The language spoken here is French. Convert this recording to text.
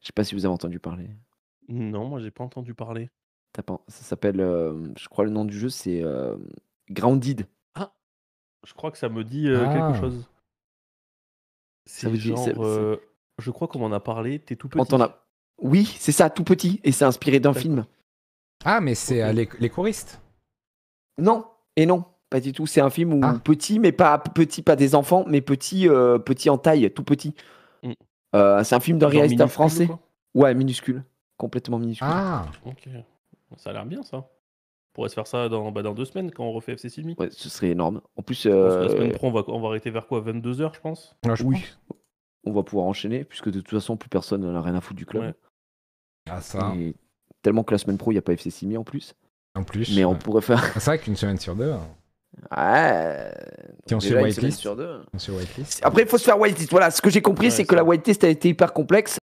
Je sais pas si vous avez entendu parler. Non, moi j'ai pas entendu parler. Ça s'appelle, euh, je crois le nom du jeu, c'est euh, Grandide. Ah. Je crois que ça me dit euh, quelque ah. chose. C'est veut je crois qu'on en a parlé, t'es tout petit. Oui, c'est ça, tout petit, et c'est inspiré d'un film. Ah, mais c'est les, choristes. Non, et non, pas du tout. C'est un film où ah. petit, mais pas petit, pas des enfants, mais petit, petit en taille, tout petit. Euh, c'est un film d'un réalisateur français. Ouais, minuscule. Complètement minuscule. Ah, ok. Ça a l'air bien, ça. On pourrait se faire ça dans, bah, dans deux semaines quand on refait FC Simi. Ouais, ce serait énorme. En plus. La euh, semaine pro, on va, on va arrêter vers quoi 22h, je pense Oui. On va pouvoir enchaîner, puisque de toute façon, plus personne n'a rien à foutre du club. Ah, ça. tellement que la semaine pro, il n'y a pas FC Simi en plus. En plus. Mais on pourrait faire. Ah, c'est vrai qu'une semaine sur deux. Hein. Ouais. sur ont sur whitelist. Après, il faut se faire whitelist. Voilà, ce que j'ai compris, c'est que la whitelist a été hyper complexe.